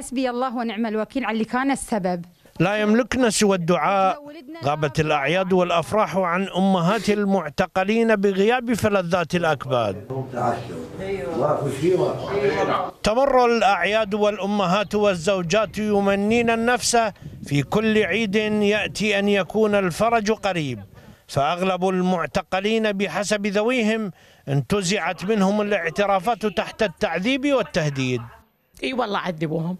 حسبي الله ونعم الوكيل على اللي كان السبب لا يملكنا سوى الدعاء غابت الأعياد والأفراح عن أمهات المعتقلين بغياب فلذات الأكباد تمر الأعياد والأمهات والزوجات يمنين النفس في كل عيد يأتي أن يكون الفرج قريب فأغلب المعتقلين بحسب ذويهم انتزعت منهم الاعترافات تحت التعذيب والتهديد اي والله عذبوهم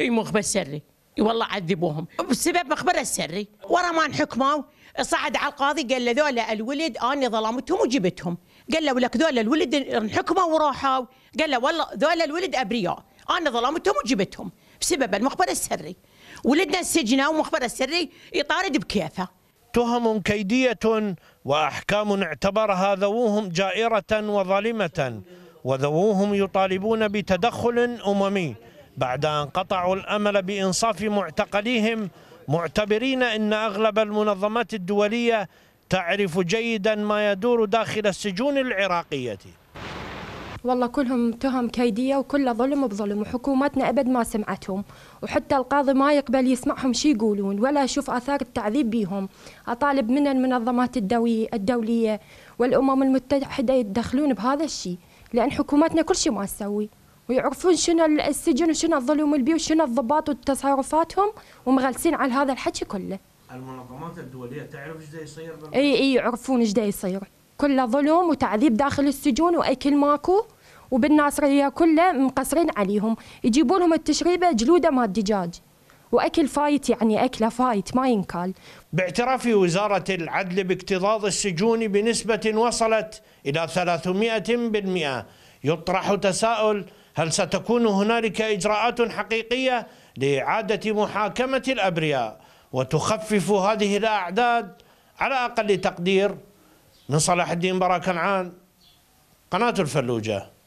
اي سري اي والله عذبوهم بسبب مخبر السري ورا ما انحكموا صعد على القاضي قال له ذولا الولد انا ظلمتهم وجبتهم قال له ولك ذولا الولد انحكموا وراحوا قال له والله ذولا الولد ابرياء انا ظلمتهم وجبتهم بسبب المخبر السري ولدنا سجنه ومخبر السري يطارد بكيفه تهم كيديه واحكام اعتبرها ذووهم جائره وظالمه وذووهم يطالبون بتدخل اممي بعد أن قطعوا الأمل بإنصاف معتقليهم معتبرين أن أغلب المنظمات الدولية تعرف جيدا ما يدور داخل السجون العراقية والله كلهم تهم كيدية وكله ظلم بظلم وحكومتنا أبد ما سمعتهم وحتى القاضي ما يقبل يسمعهم شي يقولون ولا أشوف آثار التعذيب بيهم أطالب من المنظمات الدوي الدولية والأمم المتحدة يتدخلون بهذا الشيء لأن حكومتنا كل شيء ما تسوي ويعرفون شنو السجن وشنو الظلم بيه وشنو الضباط وتصرفاتهم ومغلسين على هذا الحكي كله المنظمات الدوليه تعرف ايش يصير اي اي يعرفون ايش يصير كله ظلم وتعذيب داخل السجون واكل ماكو وبالناصريه كله مقصرين عليهم يجيبوا لهم التشريبه جلوده مال دجاج واكل فايت يعني اكله فايت ما ينكال. باعتراف وزاره العدل باكتظاظ السجون بنسبه وصلت الى 300% يطرح تساؤل هل ستكون هنالك اجراءات حقيقيه لاعاده محاكمه الابرياء وتخفف هذه الاعداد على اقل تقدير من صلاح الدين برا كنعان قناه الفلوجه